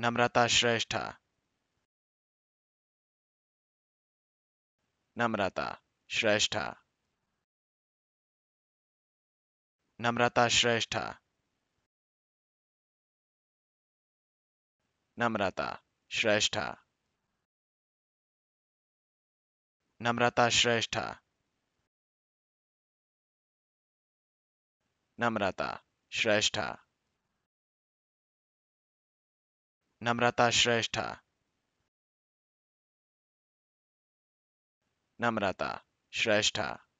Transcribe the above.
नम्रता श्रेष्ठा नम्रता श्रेष्ठा नम्रता श्रेष्ठा नम्रता श्रेष्ठा नम्रता श्रेष्ठा नम्रता श्रेष्ठा नम्रता श्रेष्ठा नम्रता श्रेष्ठा